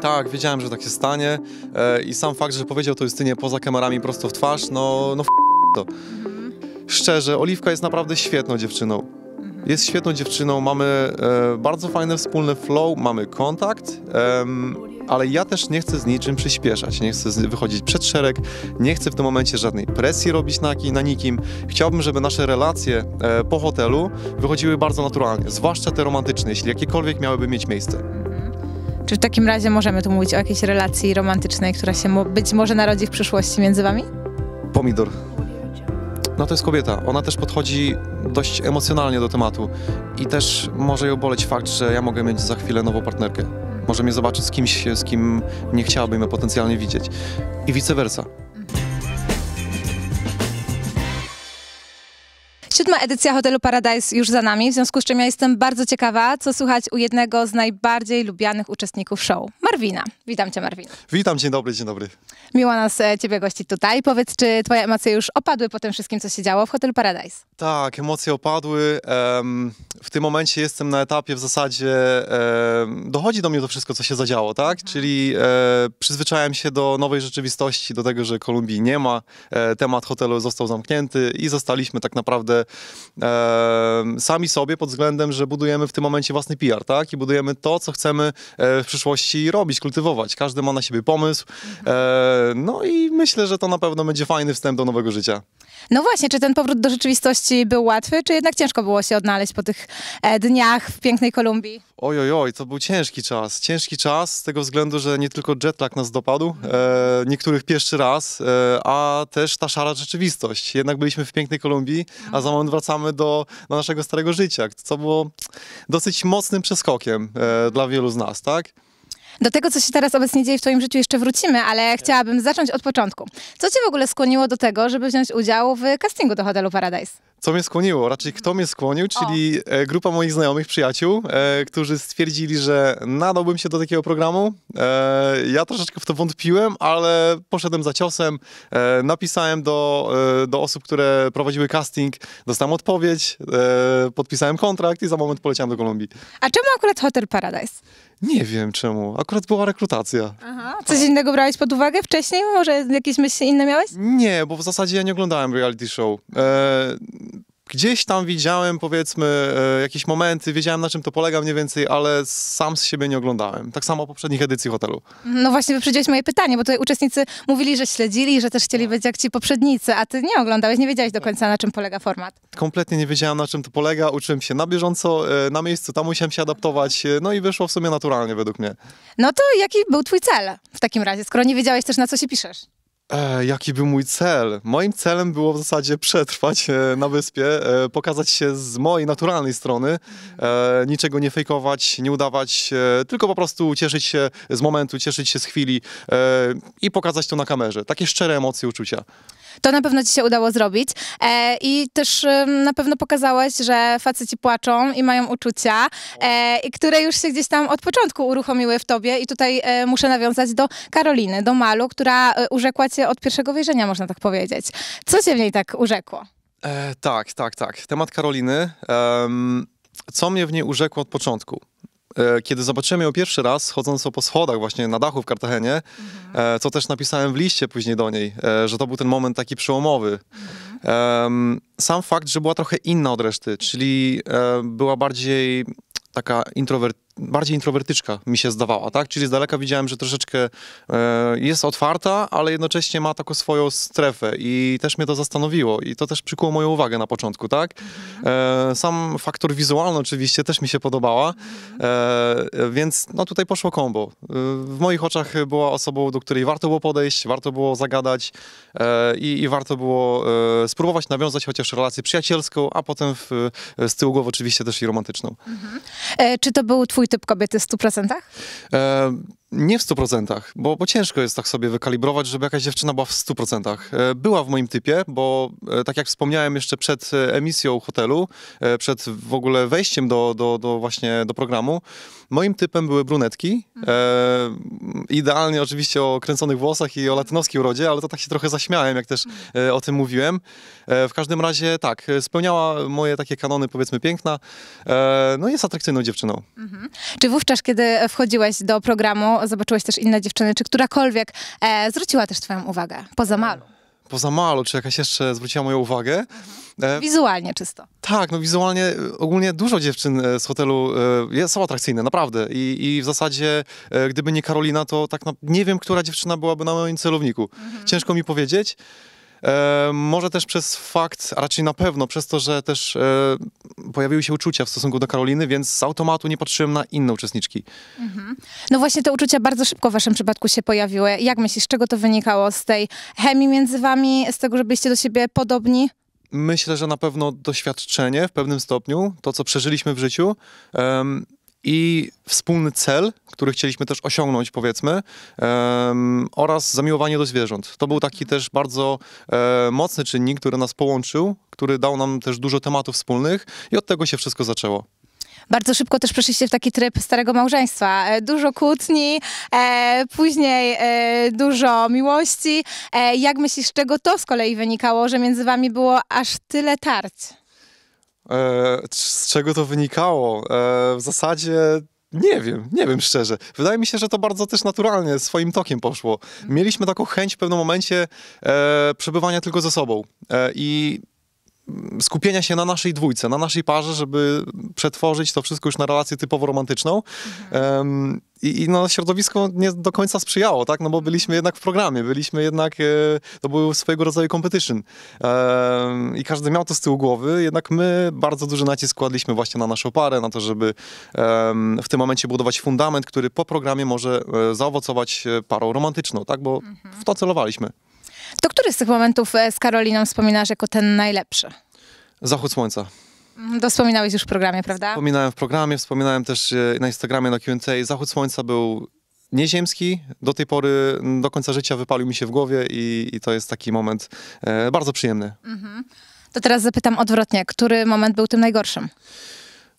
Tak, wiedziałem, że tak się stanie e, i sam fakt, że powiedział to Justynie poza kamerami prosto w twarz, no, no f to. Mhm. Szczerze, Oliwka jest naprawdę świetną dziewczyną. Mhm. Jest świetną dziewczyną, mamy e, bardzo fajny wspólny flow, mamy kontakt, ale ja też nie chcę z niczym przyspieszać, nie chcę wychodzić przed szereg, nie chcę w tym momencie żadnej presji robić na, na nikim. Chciałbym, żeby nasze relacje e, po hotelu wychodziły bardzo naturalnie, zwłaszcza te romantyczne, jeśli jakiekolwiek miałyby mieć miejsce. Czy w takim razie możemy tu mówić o jakiejś relacji romantycznej, która się mo być może narodzi w przyszłości między wami? Pomidor. No to jest kobieta. Ona też podchodzi dość emocjonalnie do tematu i też może ją boleć fakt, że ja mogę mieć za chwilę nową partnerkę. Może mnie zobaczyć z kimś, z kim nie chciałabym ją potencjalnie widzieć. I vice versa. Siódma edycja hotelu Paradise już za nami, w związku z czym ja jestem bardzo ciekawa, co słuchać u jednego z najbardziej lubianych uczestników show, Marwina. Witam cię, Marwin. Witam, dzień dobry, dzień dobry. Miło nas e, ciebie gościć tutaj. Powiedz, czy twoje emocje już opadły po tym wszystkim, co się działo w hotelu Paradise? Tak, emocje opadły. w tym momencie jestem na etapie w zasadzie, dochodzi do mnie to wszystko, co się zadziało, tak? Mhm. Czyli e, przyzwyczajam się do nowej rzeczywistości, do tego, że Kolumbii nie ma, e, temat hotelu został zamknięty i zostaliśmy tak naprawdę E, sami sobie pod względem, że budujemy w tym momencie własny PR, tak? I budujemy to, co chcemy e, w przyszłości robić, kultywować. Każdy ma na siebie pomysł. E, no i myślę, że to na pewno będzie fajny wstęp do nowego życia. No właśnie, czy ten powrót do rzeczywistości był łatwy, czy jednak ciężko było się odnaleźć po tych e, dniach w pięknej Kolumbii? Oj, oj, oj, to był ciężki czas. Ciężki czas z tego względu, że nie tylko jetlag nas dopadł, e, niektórych pierwszy raz, e, a też ta szara rzeczywistość. Jednak byliśmy w pięknej Kolumbii, a za moment wracamy do, do naszego starego życia, co było dosyć mocnym przeskokiem e, dla wielu z nas, tak? Do tego, co się teraz obecnie dzieje w Twoim życiu, jeszcze wrócimy, ale chciałabym zacząć od początku. Co Cię w ogóle skłoniło do tego, żeby wziąć udział w castingu do hotelu Paradise? co mnie skłoniło, raczej kto mnie skłonił, czyli o. E, grupa moich znajomych, przyjaciół, e, którzy stwierdzili, że nadałbym się do takiego programu. E, ja troszeczkę w to wątpiłem, ale poszedłem za ciosem, e, napisałem do, e, do osób, które prowadziły casting, dostałem odpowiedź, e, podpisałem kontrakt i za moment poleciałem do Kolumbii. A czemu akurat Hotel Paradise? Nie wiem czemu. Akurat była rekrutacja. Aha. Coś innego brałeś pod uwagę wcześniej? Może jakieś myśli inne miałeś? Nie, bo w zasadzie ja nie oglądałem reality show. E, Gdzieś tam widziałem, powiedzmy, e, jakieś momenty, wiedziałem na czym to polega mniej więcej, ale sam z siebie nie oglądałem. Tak samo o poprzednich edycji hotelu. No właśnie, wyprzedziłeś moje pytanie, bo tutaj uczestnicy mówili, że śledzili, że też chcieli tak. być jak ci poprzednicy, a ty nie oglądałeś, nie wiedziałeś do tak. końca na czym polega format. Kompletnie nie wiedziałem na czym to polega, uczyłem się na bieżąco, e, na miejscu, tam musiałem się adaptować, e, no i wyszło w sumie naturalnie według mnie. No to jaki był twój cel w takim razie, skoro nie wiedziałeś też na co się piszesz? E, jaki był mój cel? Moim celem było w zasadzie przetrwać e, na wyspie, e, pokazać się z mojej naturalnej strony, e, niczego nie fejkować, nie udawać, e, tylko po prostu cieszyć się z momentu, cieszyć się z chwili e, i pokazać to na kamerze. Takie szczere emocje, uczucia. To na pewno ci się udało zrobić i też na pewno pokazałeś, że faceci płaczą i mają uczucia, które już się gdzieś tam od początku uruchomiły w tobie i tutaj muszę nawiązać do Karoliny, do Malu, która urzekła ci od pierwszego wejrzenia, można tak powiedzieć. Co cię w niej tak urzekło? E, tak, tak, tak. Temat Karoliny. co mnie w niej urzekło od początku? E, kiedy zobaczyłem ją pierwszy raz, chodząc po schodach właśnie na dachu w Kartagenie, mhm. E, co też napisałem w liście później do niej, e, że to był ten moment taki przełomowy. Mhm. sam fakt, że była trochę inna od reszty, czyli była bardziej taka introwertyczna, bardziej introwertyczka mi się zdawała, tak? Czyli z daleka widziałem, że troszeczkę e, jest otwarta, ale jednocześnie ma taką swoją strefę i też mnie to zastanowiło i to też przykuło moją uwagę na początku, tak? E, sam faktor wizualny oczywiście też mi się podobała, e, więc no tutaj poszło kombo. E, w moich oczach była osobą, do której warto było podejść, warto było zagadać e, i, i, warto było e, spróbować nawiązać chociaż relację przyjacielską, a potem w, z tyłu głowy oczywiście też i romantyczną. Mhm. Czy to był twój twój typ kobiety w 100%? E, nie w 100%, bo, bo ciężko jest tak sobie wykalibrować, żeby jakaś dziewczyna była w 100%. E, była w moim typie, bo e, tak jak wspomniałem jeszcze przed e, emisją hotelu, e, przed w ogóle wejściem do, do, do właśnie do programu, Moim typem były brunetki. Mhm. E, idealnie oczywiście o kręconych włosach i o latynoskiej urodzie, ale to tak się trochę zaśmiałem, jak też e, o tym mówiłem. E, w każdym razie tak, e, spełniała moje takie kanony, powiedzmy, piękna. E, no i jest atrakcyjną dziewczyną. Mhm. Czy wówczas, kiedy wchodziłeś do programu, zobaczyłaś też inne dziewczyny, czy którakolwiek e, zwróciła też twoją uwagę, poza malą? poza malu, czy jakaś jeszcze zwróciła moją uwagę. E, wizualnie czysto. Tak, no wizualnie ogólnie dużo dziewczyn e, z hotelu e, jest, są atrakcyjne, naprawdę. I, I w zasadzie, gdyby nie Karolina, to tak na, nie wiem, która dziewczyna byłaby na moim celowniku. Mhm. Ciężko mi powiedzieć. E, może też przez fakt, a raczej na pewno przez to, że też e, pojawiły się uczucia w stosunku do Karoliny, więc z automatu nie patrzyłem na inne uczestniczki. Mhm. No właśnie te uczucia bardzo szybko w waszym przypadku się pojawiły. Jak myślisz, z czego to wynikało? Z tej chemii między wami, z tego, że byliście do siebie podobni? Myślę, że na pewno doświadczenie w pewnym stopniu, to co przeżyliśmy w życiu. Um, i wspólny cel, który chcieliśmy też osiągnąć, powiedzmy, um, oraz zamiłowanie do zwierząt. To był taki też bardzo um, mocny czynnik, który nas połączył, który dał nam też dużo tematów wspólnych i od tego się wszystko zaczęło. Bardzo szybko też przeszliście w taki tryb starego małżeństwa. E, dużo kłótni, e, później e, dużo miłości. E, jak myślisz, z czego to z kolei wynikało, że między wami było aż tyle tarć? E, z czego to wynikało? E, w zasadzie nie wiem, nie wiem szczerze. Wydaje mi się, że to bardzo też naturalnie swoim tokiem poszło. Mieliśmy taką chęć w pewnym momencie e, przebywania tylko ze sobą. I skupienia się na naszej dwójce, na naszej parze, żeby przetworzyć to wszystko już na relację typowo romantyczną. Mhm. Um, i, I, no, środowisko nie do końca sprzyjało, tak? No bo byliśmy jednak w programie, byliśmy jednak, e, to był swojego rodzaju competition. E, I każdy miał to z tyłu głowy, jednak my bardzo duży nacisk kładliśmy właśnie na naszą parę, na to, żeby e, w tym momencie budować fundament, który po programie może e, zaowocować e, parą romantyczną, tak? Bo mhm. w to celowaliśmy. To który z tych momentów e, z Karoliną wspominasz jako ten najlepszy? Zachód słońca. Mm, to wspominałeś już w programie, prawda? Wspominałem w programie, wspominałem też e, na Instagramie na Q&A. Zachód słońca był nieziemski. Do tej pory, do końca życia wypalił mi się w głowie i, i to jest taki moment e, bardzo przyjemny. Mhm. To teraz zapytam odwrotnie. Który moment był tym najgorszym?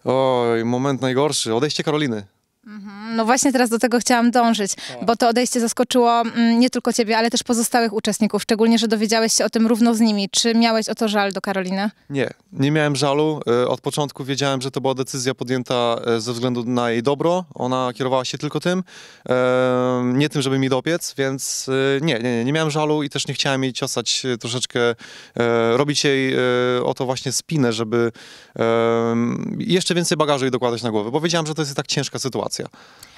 Oj, moment najgorszy. Odejście Karoliny. Mhm. No właśnie teraz do tego chciałam dążyć, tak. bo to odejście zaskoczyło mm, nie tylko ciebie, ale też pozostałych uczestników, szczególnie, że dowiedziałeś się o tym równo z nimi. Czy miałeś o to żal do Karoliny? Nie, nie miałem żalu. E, od początku wiedziałem, że to była decyzja podjęta e, ze względu na jej dobro. Ona kierowała się tylko tym, e, nie tym, żeby mi dopiec, więc nie, nie, nie, miałem żalu i też nie chciałem jej ciosać troszeczkę, robić jej o to właśnie spinę, żeby jeszcze więcej bagażu jej dokładać na głowę, bo wiedziałem, że to jest tak ciężka sytuacja.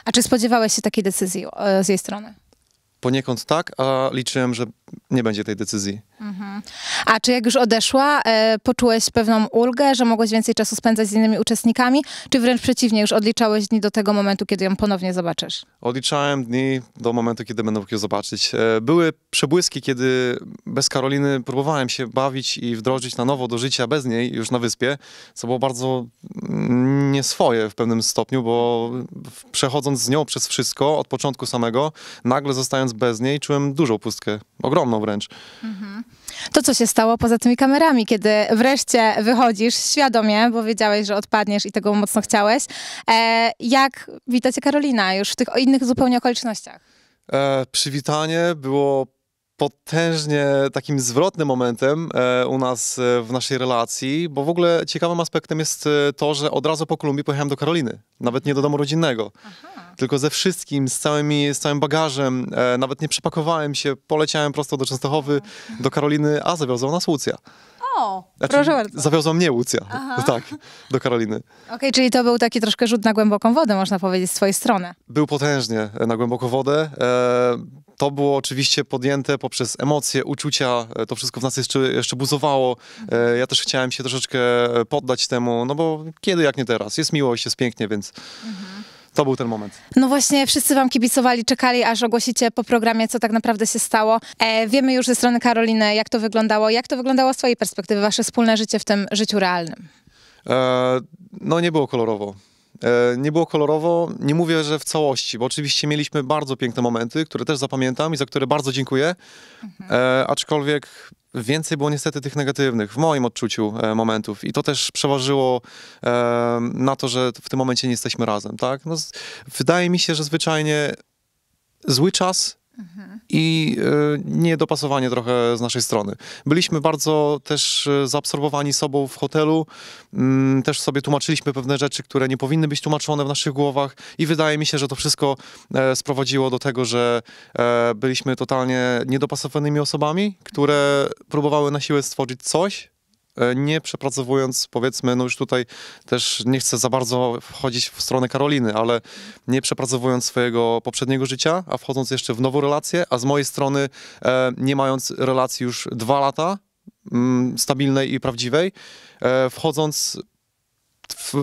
A czy spodziewałeś się takiej decyzji e, z jej strony? Poniekąd tak, a liczyłem, że nie będzie tej decyzji. A czy jak już odeszła, e, poczułeś pewną ulgę, że mogłeś więcej czasu spędzać z innymi uczestnikami, czy wręcz przeciwnie, już odliczałeś dni do tego momentu, kiedy ją ponownie zobaczysz? Odliczałem dni do momentu, kiedy będę mógł ją zobaczyć. E, były przebłyski, kiedy bez Karoliny próbowałem się bawić i wdrożyć na nowo do życia bez niej, już na wyspie, co było bardzo mm, nieswoje w pewnym stopniu, bo przechodząc z nią przez wszystko, od początku samego, nagle zostając bez niej, czułem dużą pustkę, ogromną wręcz. Mhm to, co się stało poza tymi kamerami, kiedy wreszcie wychodzisz świadomie, bo wiedziałeś, że odpadniesz i tego mocno chciałeś. E, jak wita cię Karolina już w tych innych zupełnie okolicznościach? E, przywitanie było potężnie takim zwrotnym momentem e, u nas e, w naszej relacji, bo w ogóle ciekawym aspektem jest e, to, że od razu po Kolumbii pojechałem do Karoliny, nawet nie do domu rodzinnego. Aha. Tylko ze wszystkim, z, całymi, z całym bagażem, nawet nie przepakowałem się, poleciałem prosto do Częstochowy, do Karoliny, a zawiozła nas Łucja znaczy, proszę bardzo. Zawiozła mnie Łucja, Aha. tak, do Karoliny. Okej, okay, czyli to był taki troszkę rzut na głęboką wodę, można powiedzieć, z twojej strony. Był potężnie na głęboką wodę. E, to było oczywiście podjęte poprzez emocje, uczucia, e, to wszystko w nas jeszcze, jeszcze buzowało. E, ja też chciałem się troszeczkę poddać temu, no bo kiedy jak nie teraz? Jest miłość, jest pięknie, więc... Mhm to był ten moment. No właśnie, wszyscy wam kibicowali, czekali, aż ogłosicie po programie, co tak naprawdę się stało. E, wiemy już ze strony Karoliny, jak to wyglądało. Jak to wyglądało z twojej perspektywy, wasze wspólne życie w tym życiu realnym? E, no nie było kolorowo. E, nie było kolorowo, nie mówię, że w całości, bo oczywiście mieliśmy bardzo piękne momenty, które też zapamiętam i za które bardzo dziękuję, mhm. E, aczkolwiek więcej było niestety tych negatywnych, w moim odczuciu, e, momentów. I to też przeważyło na to, że w tym momencie nie jesteśmy razem, tak? No, wydaje mi się, że zwyczajnie zły czas i e, niedopasowanie trochę z naszej strony. Byliśmy bardzo też e, zaabsorbowani sobą w hotelu, mm, też sobie tłumaczyliśmy pewne rzeczy, które nie powinny być tłumaczone w naszych głowach i wydaje mi się, że to wszystko e, sprowadziło do tego, że byliśmy totalnie niedopasowanymi osobami, które próbowały na siłę stworzyć coś, E, nie przepracowując, powiedzmy, no już tutaj też nie chcę za bardzo wchodzić w stronę Karoliny, ale nie przepracowując swojego poprzedniego życia, a wchodząc jeszcze w nową relację, a z mojej strony e, nie mając relacji już dwa lata, mm, stabilnej i prawdziwej, e, wchodząc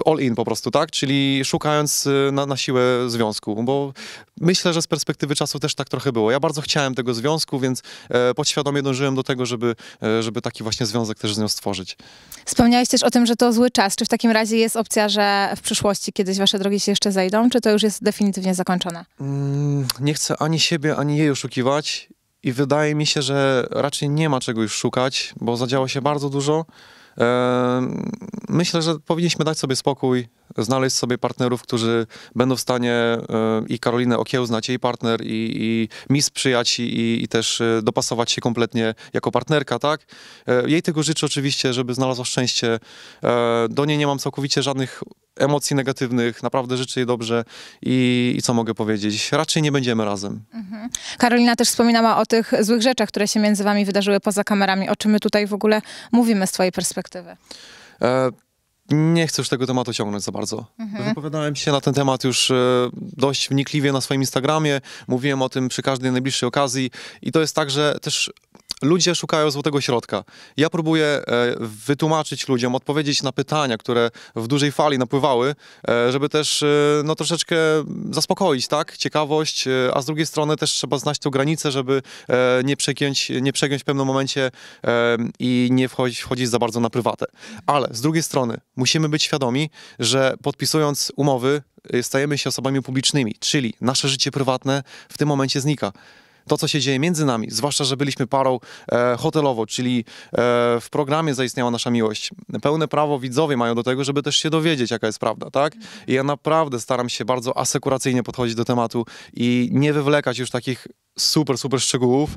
all in po prostu, tak? Czyli szukając y, na, na siłę związku, bo myślę, że z perspektywy czasu też tak trochę było. Ja bardzo chciałem tego związku, więc e, podświadomie dążyłem do tego, żeby, e, żeby taki właśnie związek też z nią stworzyć. Wspomniałeś też o tym, że to zły czas. Czy w takim razie jest opcja, że w przyszłości kiedyś wasze drogi się jeszcze zejdą, czy to już jest definitywnie zakończone? Mm, nie chcę ani siebie, ani jej oszukiwać i wydaje mi się, że raczej nie ma czego już szukać, bo zadziało się bardzo dużo. Myślę, że powinniśmy dać sobie spokój znaleźć sobie partnerów, którzy będą w stanie e, i Karolinę okiełznać, jej partner, i, i mi sprzyjać, i, i też e, dopasować się kompletnie jako partnerka, tak? E, jej tego życzę oczywiście, żeby znalazła szczęście. Do niej nie mam całkowicie żadnych emocji negatywnych, naprawdę życzę jej dobrze i, i, co mogę powiedzieć? Raczej nie będziemy razem. Mhm. Karolina też wspominała o tych złych rzeczach, które się między wami wydarzyły poza kamerami. O czym my tutaj w ogóle mówimy z twojej perspektywy? E, nie chcę już tego tematu ciągnąć za bardzo. Mhm. Wypowiadałem się na ten temat już e, dość wnikliwie na swoim Instagramie, mówiłem o tym przy każdej najbliższej okazji i to jest tak, że też ludzie szukają złotego środka. Ja próbuję e, wytłumaczyć ludziom, odpowiedzieć na pytania, które w dużej fali napływały, e, żeby też e, no, troszeczkę zaspokoić tak? ciekawość, a z drugiej strony też trzeba znać tą granicę, żeby nie przegiąć, nie przegiąć w pewnym momencie i nie wchodzić, wchodzić za bardzo na prywatę. Ale z drugiej strony musimy być świadomi, że podpisując umowy, stajemy się osobami publicznymi, czyli nasze życie prywatne w tym momencie znika to, co się dzieje między nami, zwłaszcza, że byliśmy parą e, hotelowo, czyli e, w programie zaistniała nasza miłość. Pełne prawo widzowie mają do tego, żeby też się dowiedzieć, jaka jest prawda, tak? I ja naprawdę staram się bardzo asekuracyjnie podchodzić do tematu i nie wywlekać już takich super, super szczegółów.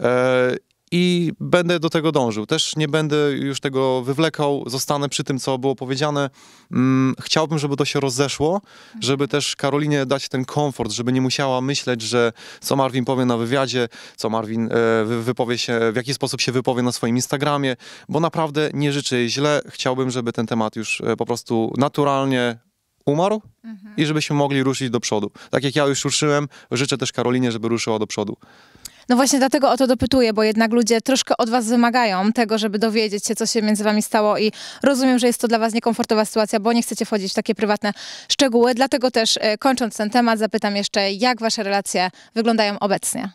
E, i będę do tego dążył. Też nie będę już tego wywlekał, zostanę przy tym, co było powiedziane. Mm, chciałbym, żeby to się rozeszło, żeby też Karolinie dać ten komfort, żeby nie musiała myśleć, że co Marvin powie na wywiadzie, co Marvin e, wypowie się, w jaki sposób się wypowie na swoim Instagramie, bo naprawdę nie życzę jej źle. Chciałbym, żeby ten temat już e, po prostu naturalnie umarł mhm. i żebyśmy mogli ruszyć do przodu. Tak jak ja już ruszyłem, życzę też Karolinie, żeby ruszyła do przodu. No właśnie dlatego o to dopytuję, bo jednak ludzie troszkę od was wymagają tego, żeby dowiedzieć się, co się między wami stało i rozumiem, że jest to dla was niekomfortowa sytuacja, bo nie chcecie wchodzić w takie prywatne szczegóły. Dlatego też e, kończąc ten temat, zapytam jeszcze, jak wasze relacje wyglądają obecnie?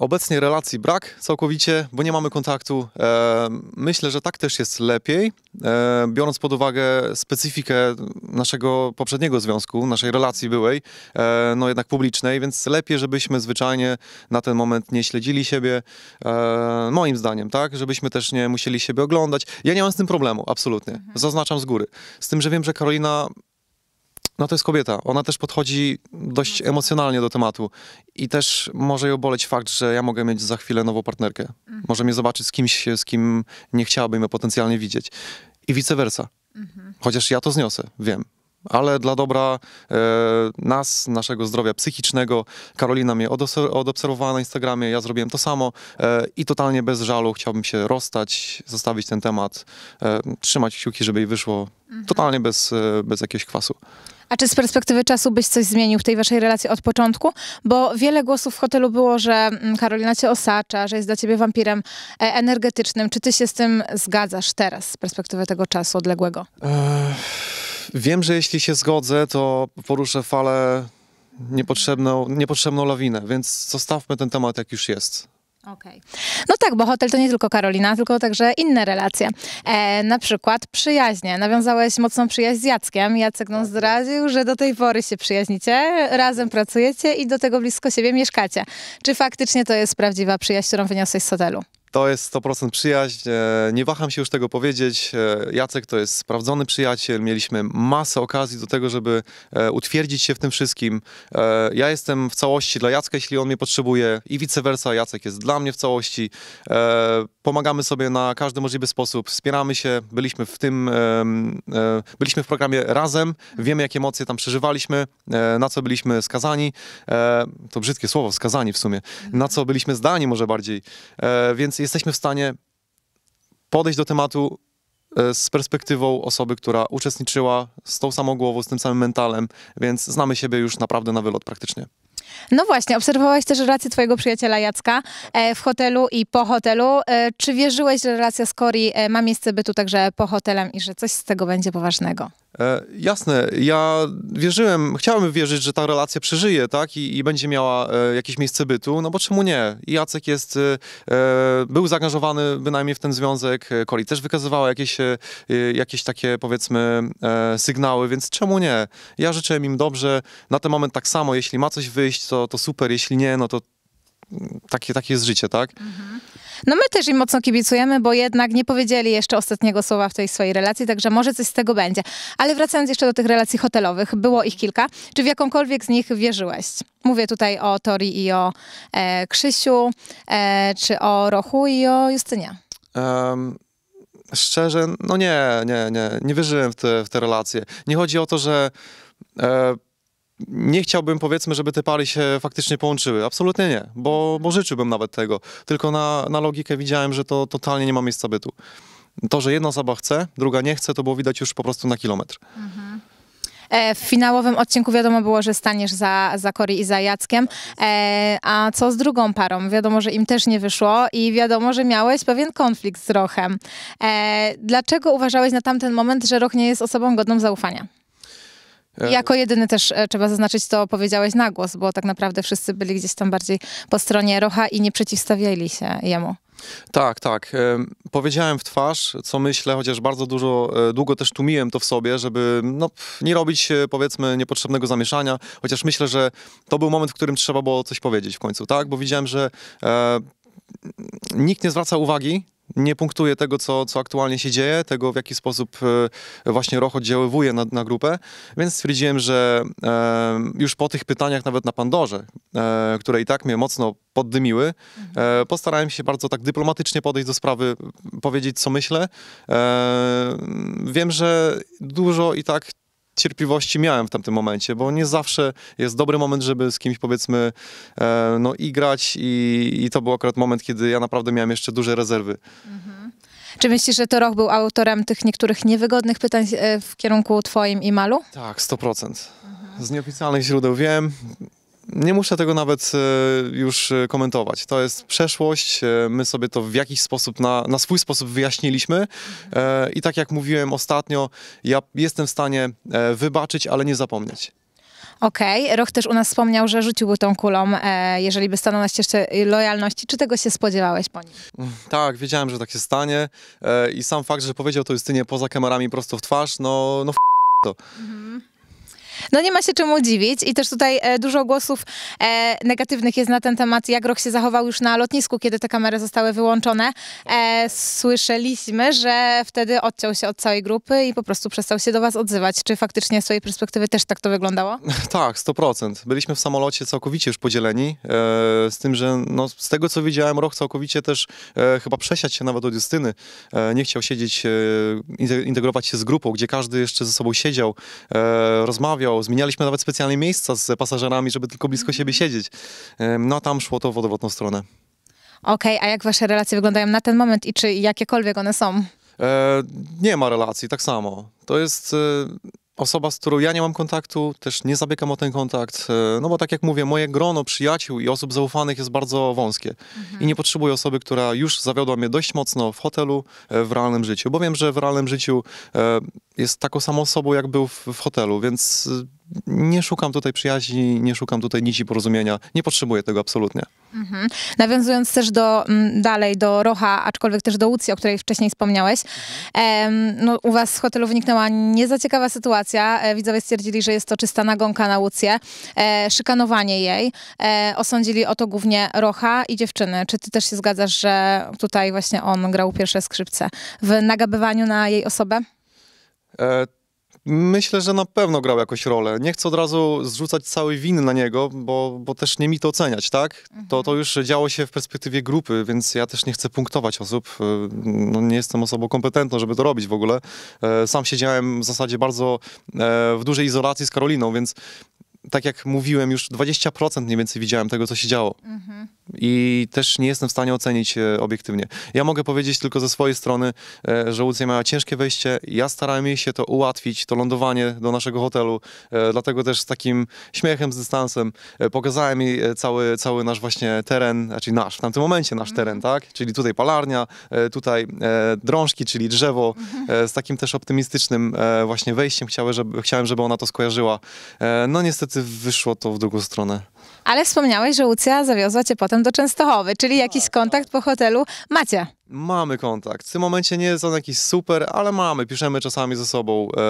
Obecnie relacji brak całkowicie, bo nie mamy kontaktu. E, myślę, że tak też jest lepiej, e, biorąc pod uwagę specyfikę naszego poprzedniego związku, naszej relacji byłej, e, no jednak publicznej, więc lepiej, żebyśmy zwyczajnie na ten moment nie śledzili siebie, moim zdaniem, tak? Żebyśmy też nie musieli siebie oglądać. Ja nie mam z tym problemu, absolutnie. Mhm. Zaznaczam z góry. Z tym, że wiem, że Karolina no to jest kobieta. Ona też podchodzi dość emocjonalnie do tematu i też może ją boleć fakt, że ja mogę mieć za chwilę nową partnerkę. Mhm. Może mnie zobaczyć z kimś, z kim nie chciałabym je potencjalnie widzieć. I vice versa. Mhm. Chociaż ja to zniosę, wiem. Ale dla dobra e, nas, naszego zdrowia psychicznego, Karolina mnie odobserwowała na Instagramie, ja zrobiłem to samo e, i totalnie bez żalu chciałbym się rozstać, zostawić ten temat, e, trzymać kciuki, żeby jej wyszło, mhm. totalnie bez, e, bez jakiegoś kwasu. A czy z perspektywy czasu byś coś zmienił w tej waszej relacji od początku? Bo wiele głosów w hotelu było, że mm, Karolina cię osacza, że jest dla ciebie wampirem e, energetycznym. Czy ty się z tym zgadzasz teraz z perspektywy tego czasu odległego? Wiem, że jeśli się zgodzę, to poruszę falę niepotrzebną, niepotrzebną lawinę, więc zostawmy ten temat jak już jest. Okay. No tak, bo hotel to nie tylko Karolina, tylko także inne relacje. E, na przykład przyjaźnie. Nawiązałeś mocną przyjaźń z Jackiem. Jacek nam tak zdradził, że do tej pory się przyjaźnicie, razem pracujecie i do tego blisko siebie mieszkacie. Czy faktycznie to jest prawdziwa przyjaźń, którą wyniosłeś z hotelu? To jest 100% przyjaźń. E, nie waham się już tego powiedzieć. E, Jacek to jest sprawdzony przyjaciel. Mieliśmy masę okazji do tego, żeby e, utwierdzić się w tym wszystkim. Ja jestem w całości dla Jacka, jeśli on mnie potrzebuje, i vice versa. Jacek jest dla mnie w całości. Pomagamy sobie na każdy możliwy sposób, wspieramy się. Byliśmy w tym, byliśmy w programie razem. Wiemy, jakie emocje tam przeżywaliśmy, na co byliśmy skazani. To brzydkie słowo, skazani w sumie. Na co byliśmy zdani, może bardziej. Więc jesteśmy w stanie podejść do tematu e, z perspektywą osoby, która uczestniczyła z tą samą głową, z tym samym mentalem, więc znamy siebie już naprawdę na wylot praktycznie. No właśnie, obserwowałeś też relację twojego przyjaciela Jacka e, w hotelu i po hotelu. E, czy wierzyłeś, że relacja z Cori ma miejsce bytu także po hotelem i że coś z tego będzie poważnego? E, jasne, ja wierzyłem, chciałem wierzyć, że ta relacja przeżyje, tak, i, i będzie miała e, jakieś miejsce bytu, no bo czemu nie? Jacek jest, e, e, był zaangażowany bynajmniej w ten związek, Koli e, też wykazywała jakieś, e, jakieś takie, powiedzmy, sygnały, więc czemu nie? Ja życzę im dobrze, na ten moment tak samo, jeśli ma coś wyjść, to, to super, jeśli nie, no to mm, takie, takie jest życie, tak? Mhm. No my też im mocno kibicujemy, bo jednak nie powiedzieli jeszcze ostatniego słowa w tej swojej relacji, także może coś z tego będzie. Ale wracając jeszcze do tych relacji hotelowych, było ich kilka. Czy w jakąkolwiek z nich wierzyłeś? Mówię tutaj o Tori i o e, Krzysiu, e, czy o Rochu i o Justynie. Um szczerze, no nie, nie, nie, nie wierzyłem w te, w te relacje. Nie chodzi o to, że e, nie chciałbym, powiedzmy, żeby te pary się faktycznie połączyły. Absolutnie nie, bo, bo życzyłbym nawet tego. Tylko na, na logikę widziałem, że to totalnie nie ma miejsca bytu. To, że jedna osoba chce, druga nie chce, to było widać już po prostu na kilometr. Mhm. E, w finałowym odcinku wiadomo było, że staniesz za, za Kori i za Jackiem. E, a co z drugą parą? Wiadomo, że im też nie wyszło i wiadomo, że miałeś pewien konflikt z Rochem. E, dlaczego uważałeś na tamten moment, że Roch nie jest osobą godną zaufania? E, jako jedyny też e, trzeba zaznaczyć, to powiedziałeś na głos, bo tak naprawdę wszyscy byli gdzieś tam bardziej po stronie Rocha i nie przeciwstawiali się jemu. Tak, tak. E, powiedziałem w twarz, co myślę, chociaż bardzo dużo, długo też tłumiłem to w sobie, żeby no, nie robić, powiedzmy, niepotrzebnego zamieszania, chociaż myślę, że to był moment, w którym trzeba było coś powiedzieć w końcu, tak? Bo widziałem, że e, nikt nie zwraca uwagi nie punktuje tego, co, co aktualnie się dzieje, tego w jaki sposób e, właśnie Roch oddziaływuje na, na grupę, więc stwierdziłem, że e, już po tych pytaniach nawet na Pandorze, e, które i tak mnie mocno poddymiły, postarałem się bardzo tak dyplomatycznie podejść do sprawy, powiedzieć co myślę. Wiem, że dużo i tak cierpliwości miałem w tamtym momencie, bo nie zawsze jest dobry moment, żeby z kimś powiedzmy e, no i grać i, i to był akurat moment, kiedy ja naprawdę miałem jeszcze duże rezerwy. Mhm. Czy myślisz, że to rok był autorem tych niektórych niewygodnych pytań e, w kierunku twoim i Malu? Tak, 100%. Mhm. Z nieoficjalnych źródeł wiem, nie muszę tego nawet e, już e, komentować. To jest przeszłość. E, my sobie to w jakiś sposób, na, na swój sposób wyjaśniliśmy. I tak jak mówiłem ostatnio, ja jestem w stanie wybaczyć, ale nie zapomnieć. Okej, okay. Roch też u nas wspomniał, że rzuciłby tą kulą, e, jeżeli by stanął na ścieżce lojalności. Czy tego się spodziewałeś po nim? Tak, wiedziałem, że tak się stanie e, i sam fakt, że powiedział to Justynie poza kamerami prosto w twarz, no, no f*** to. Mhm. No nie ma się czemu dziwić i też tutaj e, dużo głosów e, negatywnych jest na ten temat, jak Roch się zachował już na lotnisku, kiedy te kamery zostały wyłączone. E, słyszeliśmy, że wtedy odciął się od całej grupy i po prostu przestał się do was odzywać. Czy faktycznie z twojej perspektywy też tak to wyglądało? Tak, 100%. Byliśmy w samolocie całkowicie już podzieleni, z tym, że no, z tego co widziałem, Roch całkowicie też chyba przesiadł się nawet od Justyny. nie chciał siedzieć, integrować się z grupą, gdzie każdy jeszcze ze sobą siedział, rozmawiał, Zmienialiśmy nawet specjalne miejsca z pasażerami, żeby tylko blisko siebie mhm. siedzieć. No tam szło to w odwrotną stronę. Okej, okay, a jak wasze relacje wyglądają na ten moment i czy jakiekolwiek one są? E, nie ma relacji, tak samo. To jest e, osoba, z którą ja nie mam kontaktu, też nie zabiegam o ten kontakt, e, no bo tak jak mówię, moje grono przyjaciół i osób zaufanych jest bardzo wąskie mhm. i nie potrzebuję osoby, która już zawiodła mnie dość mocno w hotelu, e, w realnym życiu, bo wiem, że w realnym życiu e, jest taką samą osobą, jak był w, w hotelu, więc nie szukam tutaj przyjaźni, nie szukam tutaj nici porozumienia, nie potrzebuję tego absolutnie. Mhm. Nawiązując też do, mm, dalej do Rocha, aczkolwiek też do Łucji, o której wcześniej wspomniałeś, em, no, u was z hotelu wyniknęła niezaciekawa sytuacja. E, widzowie stwierdzili, że jest to czysta nagonka na Łucję, e, szykanowanie jej. E, osądzili o to głównie Rocha i dziewczyny. Czy ty też się zgadzasz, że tutaj właśnie on grał pierwsze skrzypce w nagabywaniu na jej osobę? E, Myślę, że na pewno grał jakąś rolę. Nie chcę od razu zrzucać całej winy na niego, bo, bo też nie mi to oceniać, tak? To, to mhm. już działo się w perspektywie grupy, więc ja też nie chcę punktować osób. E, no, nie jestem osobą kompetentną, żeby to robić w ogóle. E, sam siedziałem w zasadzie bardzo e, w dużej izolacji z Karoliną, więc tak jak mówiłem, już 20% mniej więcej widziałem tego, co się działo. Mhm i też nie jestem w stanie ocenić e, obiektywnie. Ja mogę powiedzieć tylko ze swojej strony, e, że Łucja miała ciężkie wejście, ja starałem jej się to ułatwić, to lądowanie do naszego hotelu, e, dlatego też z takim śmiechem, z dystansem pokazałem jej cały, cały nasz właśnie teren, znaczy nasz, w tamtym momencie nasz teren, mhm. tak? Czyli tutaj palarnia, tutaj drążki, czyli drzewo, mhm. z takim też optymistycznym właśnie wejściem chciałem, żeby, chciałem, żeby ona to skojarzyła. No niestety wyszło to w drugą stronę. Ale wspomniałeś, że Łucja zawiozła cię potem do Częstochowy, czyli tak, jakiś tak. kontakt po hotelu macie. Mamy kontakt. W tym momencie nie jest on jakiś super, ale mamy. Piszemy czasami ze sobą, e,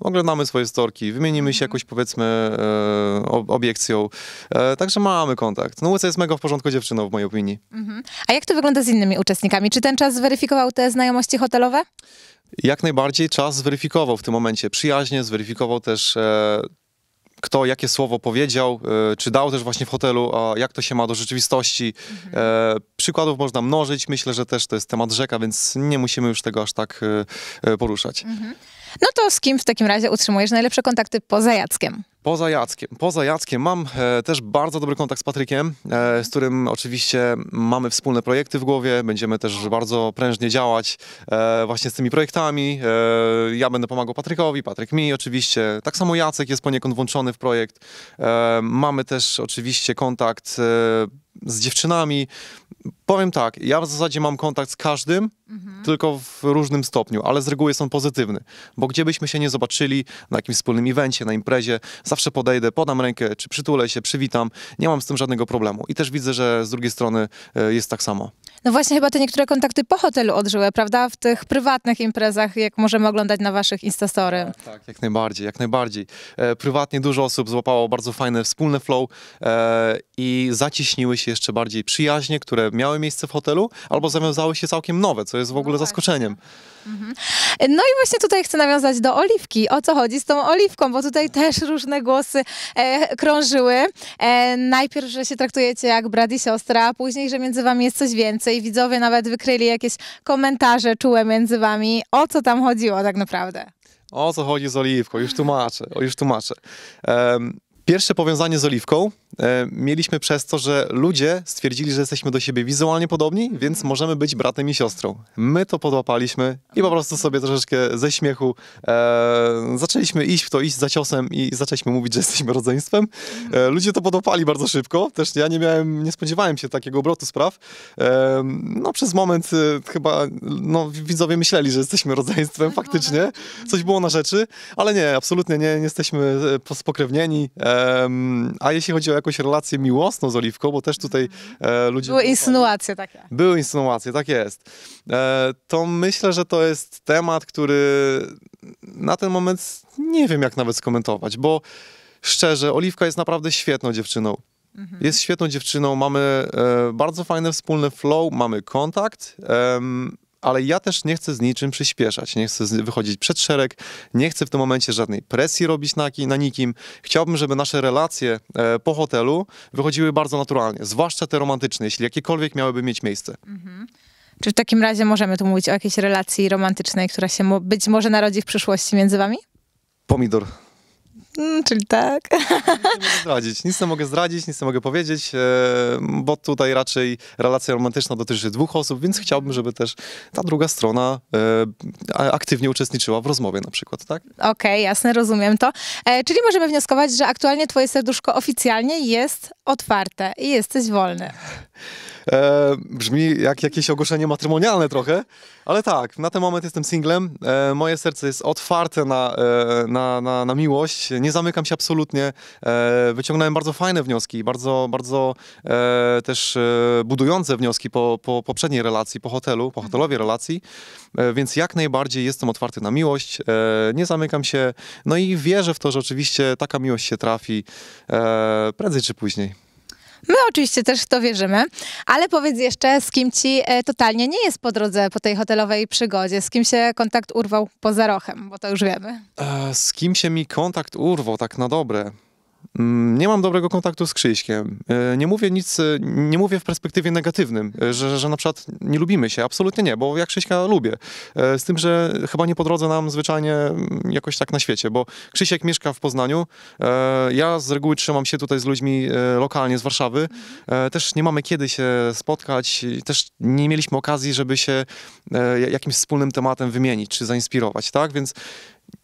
oglądamy swoje storki, wymienimy się mhm. jakoś powiedzmy e, obiekcją. E, także mamy kontakt. No Łucja jest mega w porządku dziewczyną w mojej opinii. Mhm. A jak to wygląda z innymi uczestnikami? Czy ten czas zweryfikował te znajomości hotelowe? Jak najbardziej czas zweryfikował w tym momencie przyjaźnie, zweryfikował też e, kto jakie słowo powiedział, e, czy dał też właśnie w hotelu, a jak to się ma do rzeczywistości. Mhm. E, przykładów można mnożyć, myślę, że też to jest temat rzeka, więc nie musimy już tego aż tak e, poruszać. Mhm. No to z kim w takim razie utrzymujesz najlepsze kontakty poza Jackiem? Poza Jackiem. Poza Jackiem mam e, też bardzo dobry kontakt z Patrykiem, e, z którym oczywiście mamy wspólne projekty w głowie. Będziemy też bardzo prężnie działać e, właśnie z tymi projektami. E, ja będę pomagał Patrykowi, Patryk mi oczywiście. Tak samo Jacek jest poniekąd włączony w projekt. E, mamy też oczywiście kontakt e, z dziewczynami. Powiem tak, ja w zasadzie mam kontakt z każdym, Mhm. Tylko w różnym stopniu, ale z reguły są pozytywne, bo gdzie byśmy się nie zobaczyli, na jakimś wspólnym evencie, na imprezie, zawsze podejdę, podam rękę, czy przytulę się, przywitam, nie mam z tym żadnego problemu. I też widzę, że z drugiej strony e, jest tak samo. No właśnie, chyba te niektóre kontakty po hotelu odżyły, prawda? W tych prywatnych imprezach, jak możemy oglądać na waszych Instastory. Tak, tak jak najbardziej, jak najbardziej. E, prywatnie dużo osób złapało bardzo fajne wspólne flow e, i zaciśniły się jeszcze bardziej przyjaźnie, które miały miejsce w hotelu, albo zawiązały się całkiem nowe, co co jest w ogóle no zaskoczeniem. Mhm. No i właśnie tutaj chcę nawiązać do oliwki. O co chodzi z tą oliwką? Bo tutaj też różne głosy e, krążyły. E, najpierw, że się traktujecie jak brat i siostra, a później, że między wami jest coś więcej. Widzowie nawet wykryli jakieś komentarze czułe między wami. O co tam chodziło tak naprawdę? O co chodzi z oliwką? Już tłumaczę, już tłumaczę. Um, pierwsze powiązanie z oliwką E, mieliśmy przez to, że ludzie stwierdzili, że jesteśmy do siebie wizualnie podobni, więc mhm. możemy być bratem i siostrą. My to podłapaliśmy i po prostu sobie troszeczkę ze śmiechu e, zaczęliśmy iść w to, iść za ciosem i zaczęliśmy mówić, że jesteśmy rodzeństwem. E, mhm. ludzie to podłapali bardzo szybko, też ja nie miałem, nie spodziewałem się takiego obrotu spraw. E, no przez moment e, chyba no, widzowie myśleli, że jesteśmy rodzeństwem no, faktycznie, tak. coś było na rzeczy, ale nie, absolutnie nie, nie jesteśmy e, spokrewnieni. a jeśli chodzi o jakąś relację miłosną z Oliwką, bo też tutaj e, ludzie... Były insynuacje takie. Były insynuacje, tak jest. E, to myślę, że to jest temat, który na ten moment nie wiem jak nawet skomentować, bo szczerze, Oliwka jest naprawdę świetną dziewczyną. Mhm. Jest świetną dziewczyną, mamy e, bardzo fajne wspólne flow, mamy kontakt ale ja też nie chcę z niczym przyspieszać, nie chcę wychodzić przed szereg, nie chcę w tym momencie żadnej presji robić na, na nikim. Chciałbym, żeby nasze relacje e, po hotelu wychodziły bardzo naturalnie, zwłaszcza te romantyczne, jeśli jakiekolwiek miałyby mieć miejsce. Mhm. Czy w takim razie możemy tu mówić o jakiejś relacji romantycznej, która się być może narodzi w przyszłości między wami? Pomidor. Mm, czyli tak. Nic nie mogę zdradzić, nic nie mogę zdradzić, nic nie mogę powiedzieć, e, bo tutaj raczej relacja romantyczna dotyczy dwóch osób, więc chciałbym, żeby też ta druga strona e, aktywnie uczestniczyła w rozmowie na przykład, tak? Okej, okay, jasne, rozumiem to. E, czyli możemy wnioskować, że aktualnie twoje serduszko oficjalnie jest otwarte i jesteś wolny. E, brzmi jak jakieś ogłoszenie matrymonialne trochę, ale tak, na ten moment jestem singlem. E, moje serce jest otwarte na, e, na, na, na, miłość, nie zamykam się absolutnie. E, wyciągnąłem bardzo fajne wnioski, bardzo, bardzo e, też e, budujące wnioski po, po poprzedniej relacji, po hotelu, po mhm. hotelowej relacji, więc jak najbardziej jestem otwarty na miłość, nie zamykam się, no i wierzę w to, że oczywiście taka miłość się trafi prędzej czy później. My oczywiście też w to wierzymy, ale powiedz jeszcze, z kim ci e, totalnie nie jest po drodze po tej hotelowej przygodzie, z kim się kontakt urwał poza rochem, bo to już wiemy. E, z kim się mi kontakt urwał, tak na dobre. Mm, nie mam dobrego kontaktu z Krzyśkiem. E, nie mówię nic, e, nie mówię w perspektywie negatywnym, e, że, że na przykład nie lubimy się, absolutnie nie, bo ja Krzyśka lubię. Z tym, że chyba nie po drodze nam zwyczajnie mm, jakoś tak na świecie, bo Krzysiek mieszka w Poznaniu, ja z reguły trzymam się tutaj z ludźmi lokalnie z Warszawy, też nie mamy kiedy się spotkać, też nie mieliśmy okazji, żeby się jakimś wspólnym tematem wymienić, czy zainspirować, tak? Więc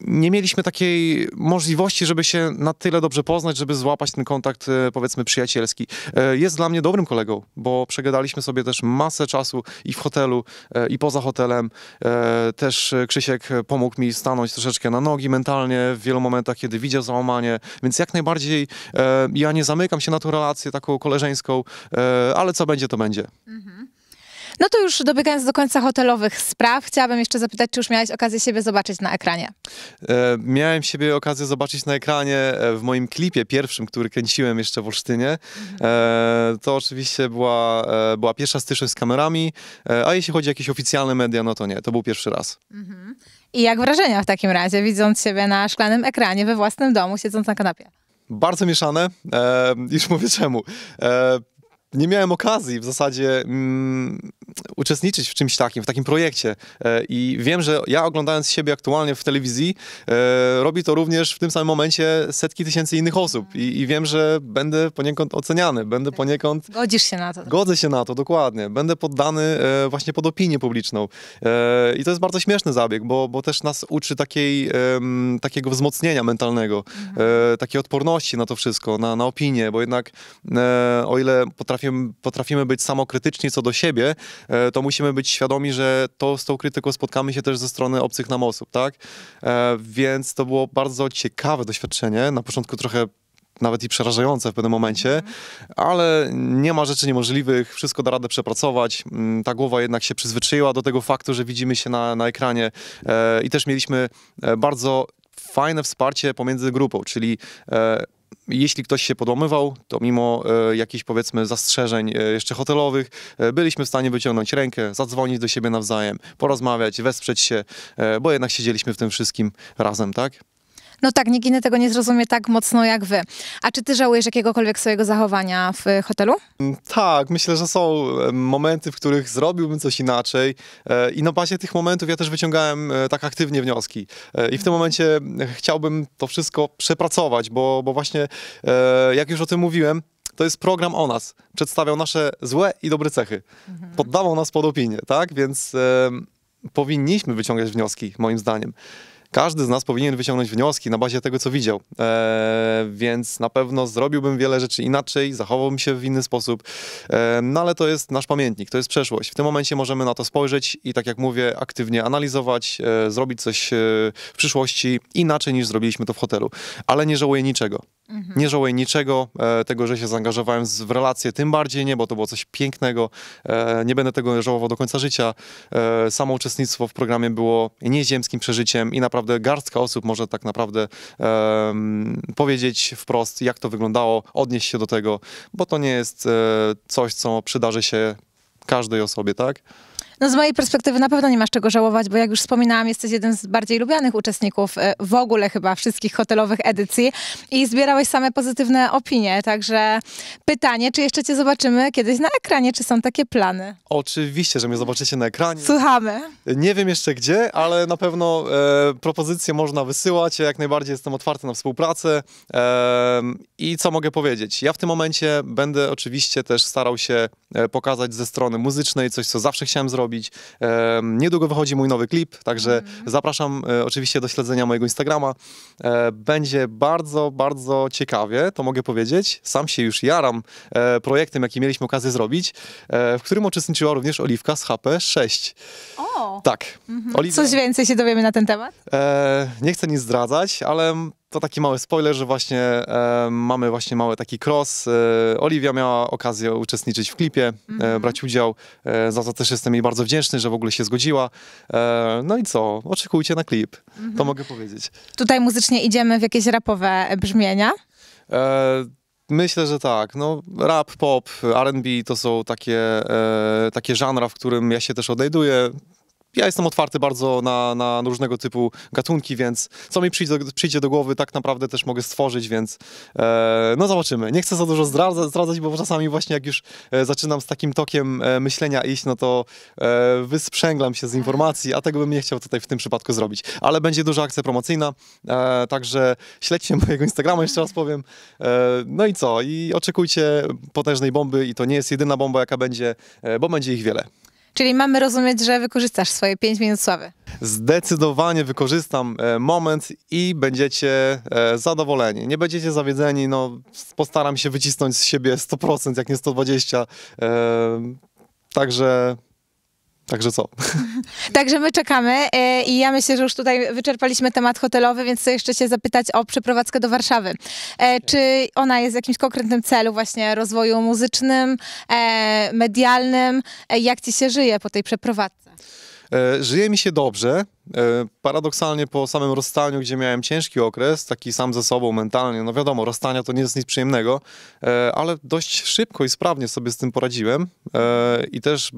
nie mieliśmy takiej możliwości, żeby się na tyle dobrze poznać, żeby złapać ten kontakt, e, powiedzmy, przyjacielski. E, jest dla mnie dobrym kolegą, bo przegadaliśmy sobie też masę czasu i w hotelu, e, i poza hotelem. Też Krzysiek pomógł mi stanąć troszeczkę na nogi mentalnie w wielu momentach, kiedy widział załamanie, więc jak najbardziej ja nie zamykam się na tą relację taką koleżeńską, ale co będzie, to będzie. Mhm. No to już dobiegając do końca hotelowych spraw, chciałabym jeszcze zapytać, czy już miałeś okazję siebie zobaczyć na ekranie? E, miałem siebie okazję zobaczyć na ekranie e, w moim klipie pierwszym, który kręciłem jeszcze w Olsztynie. Mhm. E, to oczywiście była, e, była pierwsza styczność z kamerami, e, a jeśli chodzi o jakieś oficjalne media, no to nie, to był pierwszy raz. Mhm. I jak wrażenia w takim razie, widząc siebie na szklanym ekranie we własnym domu, siedząc na kanapie? Bardzo mieszane, e, już mówię czemu. E, nie miałem okazji w zasadzie mm, uczestniczyć w czymś takim, w takim projekcie. E, I wiem, że ja oglądając siebie aktualnie w telewizji, e, robi to również w tym samym momencie setki tysięcy innych osób. I, I, wiem, że będę poniekąd oceniany, będę tak. poniekąd. Godzisz się na to. Godzę się na to, dokładnie. Będę poddany e, właśnie pod opinię publiczną. E, I to jest bardzo śmieszny zabieg, bo, bo też nas uczy takiej, takiego wzmocnienia mentalnego, mhm. E, takiej odporności na to wszystko, na, na opinię, bo jednak e, o ile potrafię potrafimy, potrafimy być samokrytyczni co do siebie, e, to musimy być świadomi, że to z tą krytyką spotkamy się też ze strony obcych nam osób, tak? E, więc to było bardzo ciekawe doświadczenie. Na początku trochę nawet i przerażające w pewnym momencie, mhm. ale nie ma rzeczy niemożliwych, wszystko da radę przepracować. Mm, ta głowa jednak się przyzwyczaiła do tego faktu, że widzimy się na, na ekranie e, i też mieliśmy bardzo fajne wsparcie pomiędzy grupą, czyli jeśli ktoś się podłamywał, to mimo e, jakichś powiedzmy zastrzeżeń e, jeszcze hotelowych, e, byliśmy w stanie wyciągnąć rękę, zadzwonić do siebie nawzajem, porozmawiać, wesprzeć się, e, bo jednak siedzieliśmy w tym wszystkim razem, tak? No tak, nikt inny tego nie zrozumie tak mocno jak wy. A czy ty żałujesz jakiegokolwiek swojego zachowania w y, hotelu? Mm, tak, myślę, że są momenty, w których zrobiłbym coś inaczej e, i na bazie tych momentów ja też wyciągałem e, tak aktywnie wnioski. E, I w tym momencie chciałbym to wszystko przepracować, bo, bo właśnie jak już o tym mówiłem, to jest program o nas. Przedstawiał nasze złe i dobre cechy. Mhm. Poddawał nas pod opinię, tak? Więc powinniśmy wyciągać wnioski, moim zdaniem każdy z nas powinien wyciągnąć wnioski na bazie tego, co widział. E, więc na pewno zrobiłbym wiele rzeczy inaczej, zachowałbym się w inny sposób. E, no ale to jest nasz pamiętnik, to jest przeszłość. W tym momencie możemy na to spojrzeć i, tak jak mówię, aktywnie analizować, e, zrobić coś e, w przyszłości inaczej niż zrobiliśmy to w hotelu. Ale nie żałuję niczego. Mhm. Nie żałuję niczego, e, tego, że się zaangażowałem w relację, tym bardziej nie, bo to było coś pięknego. E, nie będę tego żałował do końca życia. E, samo uczestnictwo w programie było nieziemskim przeżyciem i naprawdę garstka osób może tak naprawdę powiedzieć wprost, jak to wyglądało, odnieść się do tego, bo to nie jest coś, co przydarzy się każdej osobie, tak? No z mojej perspektywy na pewno nie masz czego żałować, bo jak już wspominałam, jesteś jeden z bardziej lubianych uczestników e, w ogóle chyba wszystkich hotelowych edycji i zbierałeś same pozytywne opinie, także pytanie, czy jeszcze cię zobaczymy kiedyś na ekranie, czy są takie plany? Oczywiście, że mnie zobaczycie na ekranie. Słuchamy. Nie wiem jeszcze gdzie, ale na pewno e, propozycje można wysyłać, jak najbardziej jestem otwarty na współpracę e, i co mogę powiedzieć? Ja w tym momencie będę oczywiście też starał się e, pokazać ze strony muzycznej coś, co zawsze chciałem zrobić, Niedługo wychodzi mój nowy klip, także mm. zapraszam e, oczywiście do śledzenia mojego Instagrama. E, będzie bardzo, bardzo ciekawie, to mogę powiedzieć. Sam się już jaram e, projektem, jaki mieliśmy okazję zrobić, w którym uczestniczyła również Oliwka z HP6. O! Tak. Mm -hmm. Coś więcej się dowiemy na ten temat? nie chcę nic zdradzać, ale to taki mały spoiler, że właśnie e, mamy właśnie mały taki cross. E, Oliwia miała okazję uczestniczyć w klipie, e, mhm. brać udział, e, za to też jestem jej bardzo wdzięczny, że w ogóle się zgodziła. E, no i co? Oczekujcie na klip. Mm -hmm. To mogę powiedzieć. Tutaj muzycznie idziemy w jakieś rapowe brzmienia? E, myślę, że tak. No, rap, pop, RB to są takie, e, takie żanra, w którym ja się też odnajduję ja jestem otwarty bardzo na, na różnego typu gatunki, więc co mi przyjdzie, przyjdzie do głowy, tak naprawdę też mogę stworzyć, więc e, no zobaczymy. Nie chcę za dużo zdradza, zdradzać, bo czasami właśnie jak już e, zaczynam z takim tokiem e, myślenia iść, no to e, wysprzęglam się z informacji, a tego bym nie chciał tutaj w tym przypadku zrobić. Ale będzie duża akcja promocyjna, e, także śledźcie mojego Instagrama, jeszcze raz powiem. E, no i co? I oczekujcie potężnej bomby i to nie jest jedyna bomba, jaka będzie, e, bo będzie ich wiele. Czyli mamy rozumieć, że wykorzystasz swoje 5 minut sławy. Zdecydowanie wykorzystam e, moment i będziecie e, zadowoleni. Nie będziecie zawiedzeni, no postaram się wycisnąć z siebie 100%, jak nie 120. E, także Także co? Także my czekamy e, i ja myślę, że już tutaj wyczerpaliśmy temat hotelowy, więc chcę jeszcze się zapytać o przeprowadzkę do Warszawy. E, czy ona jest w jakimś konkretnym celu właśnie rozwoju muzycznym, e, medialnym? Jak ci się żyje po tej przeprowadzce? Żyje mi się dobrze. Paradoksalnie po samym rozstaniu, gdzie miałem ciężki okres, taki sam ze sobą mentalnie, no wiadomo, rozstania to nie jest nic przyjemnego, ale dość szybko i sprawnie sobie z tym poradziłem i też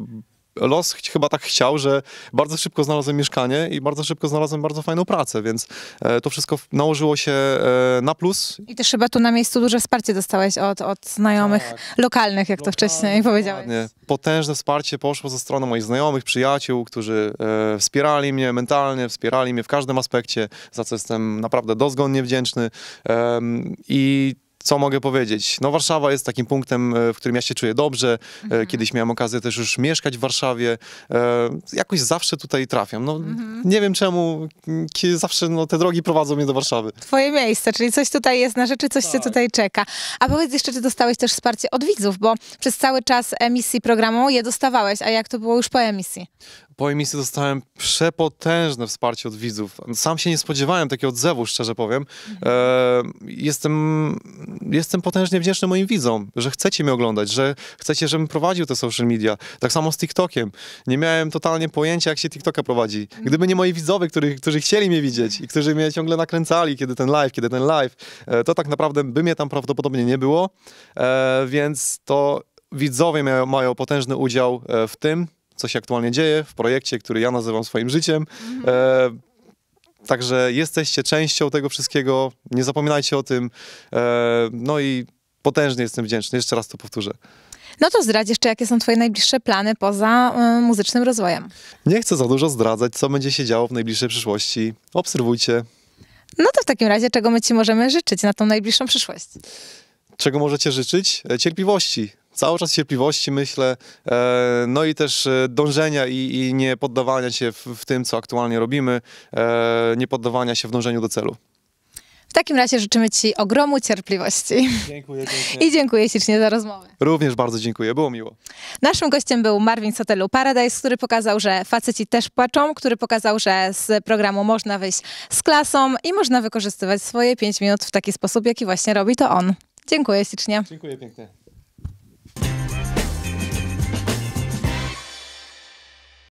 los chyba tak chciał, że bardzo szybko znalazłem mieszkanie i bardzo szybko znalazłem bardzo fajną pracę, więc e, to wszystko nałożyło się e, na plus. I też chyba tu na miejscu duże wsparcie dostałeś od, od znajomych tak. lokalnych, jak to wcześniej powiedziałeś. Nie. Potężne wsparcie poszło ze strony moich znajomych, przyjaciół, którzy e, wspierali mnie mentalnie, wspierali mnie w każdym aspekcie, za co jestem naprawdę dozgonnie wdzięczny. E, I co mogę powiedzieć? No Warszawa jest takim punktem, e, w którym ja się czuję dobrze. E, mhm. Kiedyś miałem okazję też już mieszkać w Warszawie. E, jakoś zawsze tutaj trafiam. No, mhm. Nie wiem czemu, zawsze no, te drogi prowadzą mnie do Warszawy. Twoje miejsce, czyli coś tutaj jest na rzeczy, coś tak. cię tutaj czeka. A powiedz jeszcze, czy dostałeś też wsparcie od widzów, bo przez cały czas emisji programu je dostawałeś, a jak to było już po emisji? po emisji dostałem przepotężne wsparcie od widzów. Sam się nie spodziewałem takiego odzewu, szczerze powiem. Mhm. E, jestem, jestem potężnie wdzięczny moim widzom, że chcecie mnie oglądać, że chcecie, żebym prowadził te social media. Tak samo z TikTokiem. Nie miałem totalnie pojęcia, jak się TikToka prowadzi. Mhm. Gdyby nie moi widzowie, którzy, którzy chcieli mnie widzieć i którzy mnie ciągle nakręcali, kiedy ten live, kiedy ten live, e, to tak naprawdę by mnie tam prawdopodobnie nie było. E, więc to widzowie mają, mają potężny udział e, w tym, co się aktualnie dzieje w projekcie, który ja nazywam swoim życiem. Mhm. E, także jesteście częścią tego wszystkiego, nie zapominajcie o tym. E, no i potężnie jestem wdzięczny, jeszcze raz to powtórzę. No to zdradź jeszcze, jakie są twoje najbliższe plany poza y, muzycznym rozwojem. Nie chcę za dużo zdradzać, co będzie się działo w najbliższej przyszłości. Obserwujcie. No to w takim razie, czego my ci możemy życzyć na tą najbliższą przyszłość? Czego możecie życzyć? E, cierpliwości, cały czas cierpliwości, myślę, e, no i też e, dążenia i, i nie poddawania się w, w, tym, co aktualnie robimy, e, nie poddawania się w dążeniu do celu. W takim razie życzymy Ci ogromu cierpliwości. Dziękuję. I dziękuję ślicznie za rozmowę. Również bardzo dziękuję, było miło. Naszym gościem był Marvin z hotelu Paradise, który pokazał, że faceci też płaczą, który pokazał, że z programu można wyjść z klasą i można wykorzystywać swoje 5 minut w taki sposób, jaki właśnie robi to on. Dziękuję ślicznie. Dziękuję pięknie.